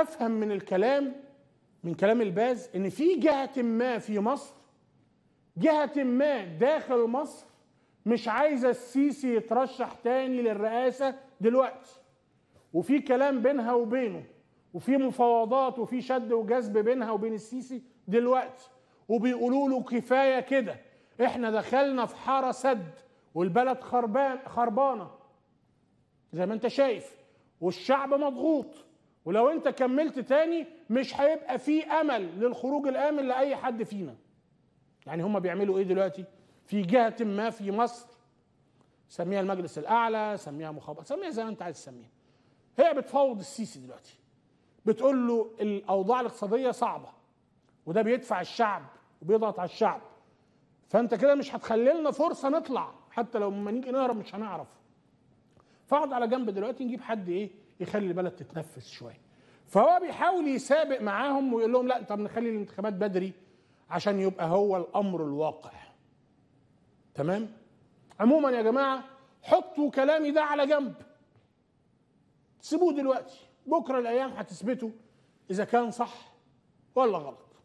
افهم من الكلام من كلام الباز ان في جهه ما في مصر جهه ما داخل مصر مش عايزه السيسي يترشح تاني للرئاسه دلوقتي وفي كلام بينها وبينه وفي مفاوضات وفي شد وجذب بينها وبين السيسي دلوقتي وبيقولوا له كفايه كده احنا دخلنا في حاره سد والبلد خربان خربانه زي ما انت شايف والشعب مضغوط ولو انت كملت تاني مش هيبقى في امل للخروج الامن لاي حد فينا يعني هم بيعملوا ايه دلوقتي في جهه ما في مصر سميها المجلس الاعلى سميها مخابرات سميها زي ما انت عايز تسميها هي بتفاوض السيسي دلوقتي بتقول له الاوضاع الاقتصاديه صعبه وده بيدفع الشعب وبيضغط على الشعب فانت كده مش هتخلي لنا فرصه نطلع حتى لو ما نيجي نهرب مش هنعرف فاقعد على جنب دلوقتي نجيب حد ايه يخلي البلد تتنفس شويه فهو بيحاول يسابق معاهم ويقول لهم لا طب نخلي الانتخابات بدري عشان يبقى هو الامر الواقع تمام عموما يا جماعه حطوا كلامي ده على جنب سيبوه دلوقتي بكره الايام هتثبتوا اذا كان صح ولا غلط